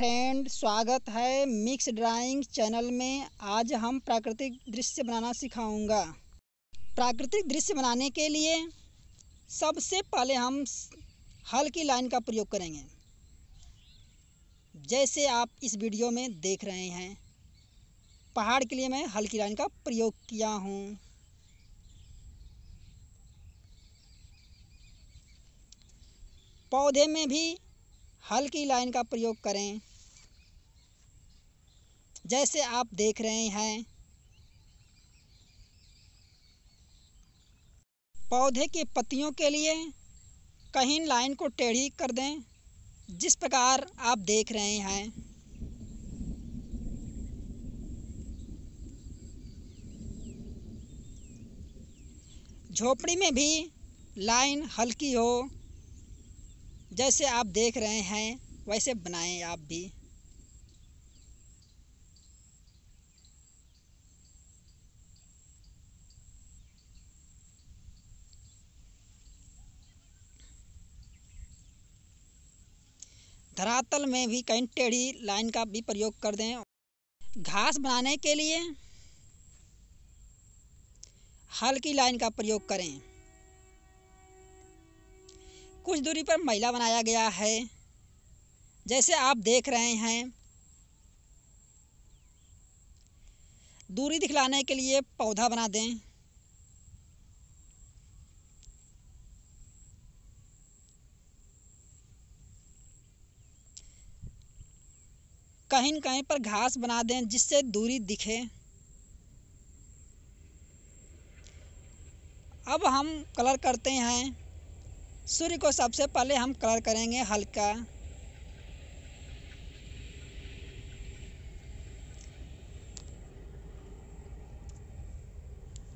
friend स्वागत है mix drawing channel में आज हम प्राकृतिक दृश्य बनाना सिखाऊंगा प्राकृतिक दृश्य बनाने के लिए सबसे पहले हम हल्की लाइन का प्रयोग करेंगे जैसे आप इस वीडियो में देख रहे हैं पहाड़ के लिए मैं हल्की लाइन का प्रयोग किया हूँ पौधे में भी हल्की लाइन का प्रयोग करें जैसे आप देख रहे हैं पौधे के पत्तियों के लिए कहीं लाइन को टेढ़ी कर दें जिस प्रकार आप देख रहे हैं झोपड़ी में भी लाइन हल्की हो जैसे आप देख रहे हैं वैसे बनाएं आप भी धरातल में भी कहीं टेढ़ी लाइन का भी प्रयोग कर दें घास बनाने के लिए हल्की लाइन का प्रयोग करें कुछ दूरी पर महिला बनाया गया है जैसे आप देख रहे हैं दूरी दिखलाने के लिए पौधा बना दें कहीं न कहीं पर घास बना दें जिससे दूरी दिखे अब हम कलर करते हैं सूर्य को सबसे पहले हम कलर करेंगे हल्का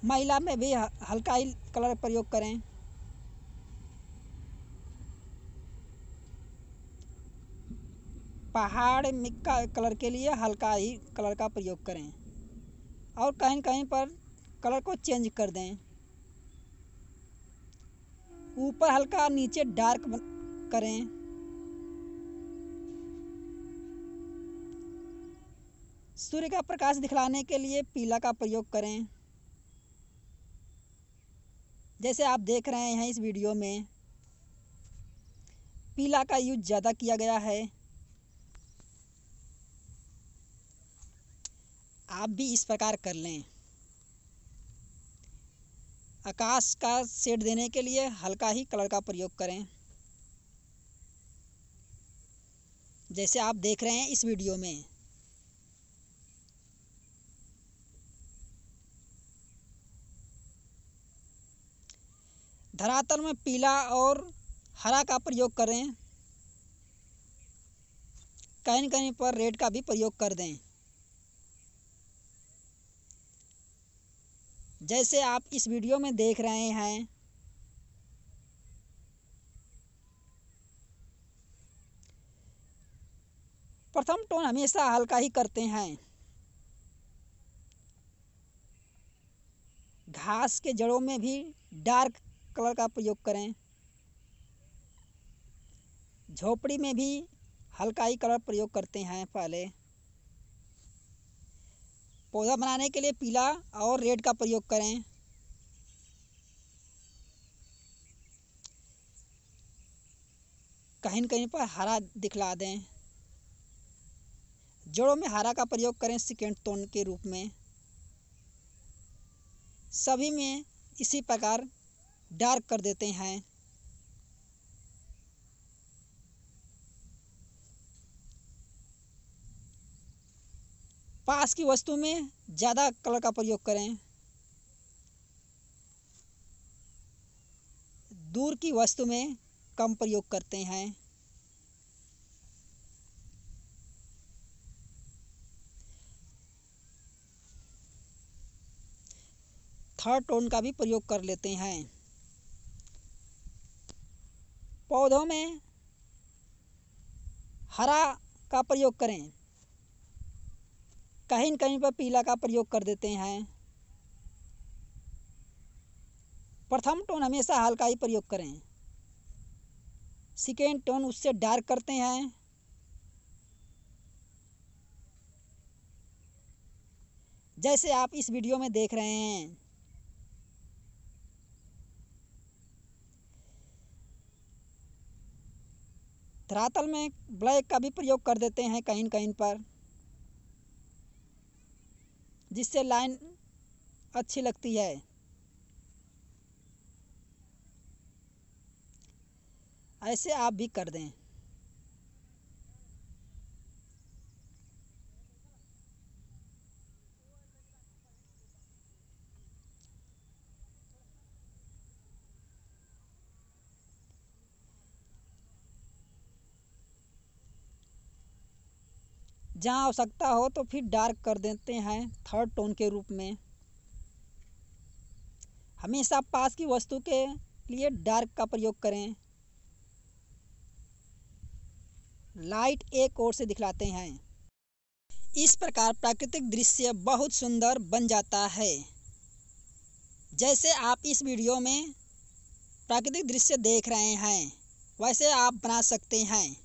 महिला में भी हल्का ही कलर प्रयोग करें पहाड़ में का कलर के लिए हल्का ही कलर का प्रयोग करें और कहीं कहीं पर कलर को चेंज कर दें ऊपर हल्का नीचे डार्क करें सूर्य का प्रकाश दिखलाने के लिए पीला का प्रयोग करें जैसे आप देख रहे हैं इस वीडियो में पीला का यूज ज़्यादा किया गया है आप भी इस प्रकार कर लें आकाश का सेट देने के लिए हल्का ही कलर का प्रयोग करें जैसे आप देख रहे हैं इस वीडियो में धरातल में पीला और हरा का प्रयोग करें कहीं कहीं पर रेड का भी प्रयोग कर दें जैसे आप इस वीडियो में देख रहे हैं प्रथम टोन हमेशा हल्का ही करते हैं घास के जड़ों में भी डार्क कलर का प्रयोग करें झोपड़ी में भी हल्का ही कलर प्रयोग करते हैं पहले पौधा बनाने के लिए पीला और रेड का प्रयोग करें कहीं कहीं पर हरा दिखला दें जड़ों में हरा का प्रयोग करें सिकेंड टोन के रूप में सभी में इसी प्रकार डार्क कर देते हैं पास की वस्तु में ज़्यादा कलर का प्रयोग करें दूर की वस्तु में कम प्रयोग करते हैं थर्ड टोन का भी प्रयोग कर लेते हैं पौधों में हरा का प्रयोग करें कहीं न कहीं पर पीला का प्रयोग कर देते हैं प्रथम टोन हमेशा हल्का ही प्रयोग करें सेकेंड टोन उससे डार्क करते हैं जैसे आप इस वीडियो में देख रहे हैं धरातल में ब्लैक का भी प्रयोग कर देते हैं कहीं कहीं पर जिससे लाइन अच्छी लगती है ऐसे आप भी कर दें जहाँ आवश्यकता हो तो फिर डार्क कर देते हैं थर्ड टोन के रूप में हमेशा पास की वस्तु के लिए डार्क का प्रयोग करें लाइट एक ओर से दिखलाते हैं इस प्रकार प्राकृतिक दृश्य बहुत सुंदर बन जाता है जैसे आप इस वीडियो में प्राकृतिक दृश्य देख रहे हैं वैसे आप बना सकते हैं